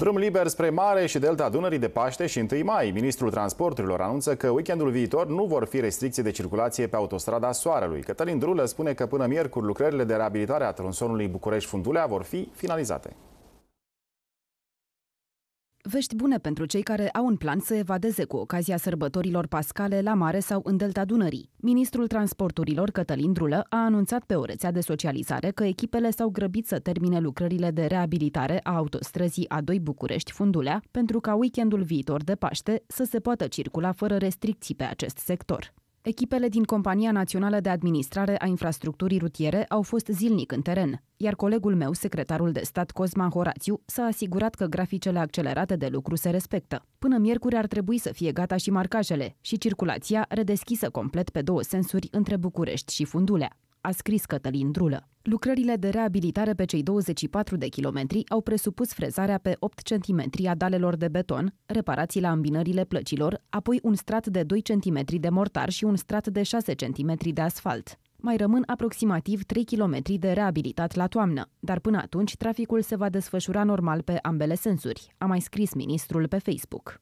Drum liber spre mare și delta Dunării de Paște și 1 mai. Ministrul Transporturilor anunță că weekendul viitor nu vor fi restricții de circulație pe autostrada Soarelui. Cătălin Drulă spune că până miercuri lucrările de reabilitare a tronsonului București-Fundulea vor fi finalizate. Vești bune pentru cei care au în plan să evadeze cu ocazia sărbătorilor pascale la mare sau în delta Dunării. Ministrul Transporturilor Cătălin Drulă a anunțat pe o rețea de socializare că echipele s-au grăbit să termine lucrările de reabilitare a autostrăzii A2 București-Fundulea pentru ca weekendul viitor de Paște să se poată circula fără restricții pe acest sector. Echipele din Compania Națională de Administrare a Infrastructurii Rutiere au fost zilnic în teren, iar colegul meu, secretarul de stat Cosma Horațiu, s-a asigurat că graficele accelerate de lucru se respectă. Până miercuri ar trebui să fie gata și marcajele și circulația redeschisă complet pe două sensuri între București și Fundulea a scris Cătălin Drulă. Lucrările de reabilitare pe cei 24 de kilometri au presupus frezarea pe 8 cm a dalelor de beton, reparații la ambinările plăcilor, apoi un strat de 2 cm de mortar și un strat de 6 cm de asfalt. Mai rămân aproximativ 3 km de reabilitat la toamnă, dar până atunci traficul se va desfășura normal pe ambele sensuri, a mai scris ministrul pe Facebook.